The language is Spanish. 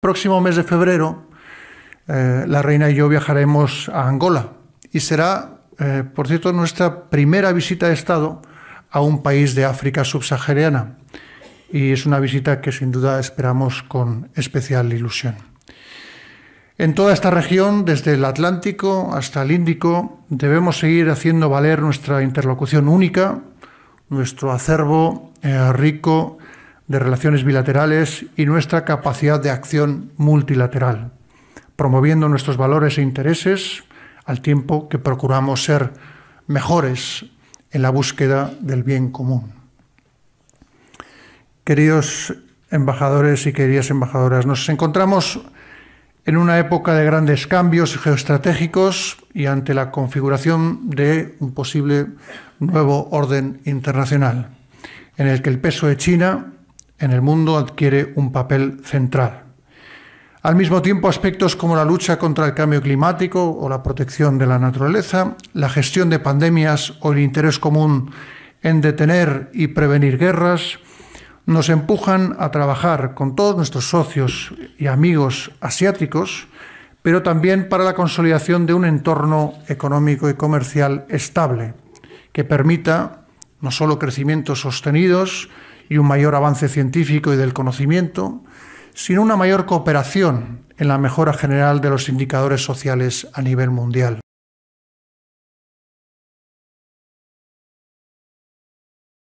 próximo mes de febrero, eh, la reina y yo viajaremos a Angola y será, eh, por cierto, nuestra primera visita de Estado a un país de África subsahariana. Y es una visita que sin duda esperamos con especial ilusión. En toda esta región, desde el Atlántico hasta el Índico, debemos seguir haciendo valer nuestra interlocución única, nuestro acervo eh, rico de relaciones bilaterales y nuestra capacidad de acción multilateral, promoviendo nuestros valores e intereses al tiempo que procuramos ser mejores en la búsqueda del bien común. Queridos embajadores y queridas embajadoras, nos encontramos en una época de grandes cambios geoestratégicos y ante la configuración de un posible nuevo orden internacional, en el que el peso de China en el mundo adquiere un papel central. Al mismo tiempo, aspectos como la lucha contra el cambio climático o la protección de la naturaleza, la gestión de pandemias o el interés común en detener y prevenir guerras, nos empujan a trabajar con todos nuestros socios y amigos asiáticos, pero también para la consolidación de un entorno económico y comercial estable, que permita no solo crecimientos sostenidos, y un mayor avance científico y del conocimiento, sino una mayor cooperación en la mejora general de los indicadores sociales a nivel mundial.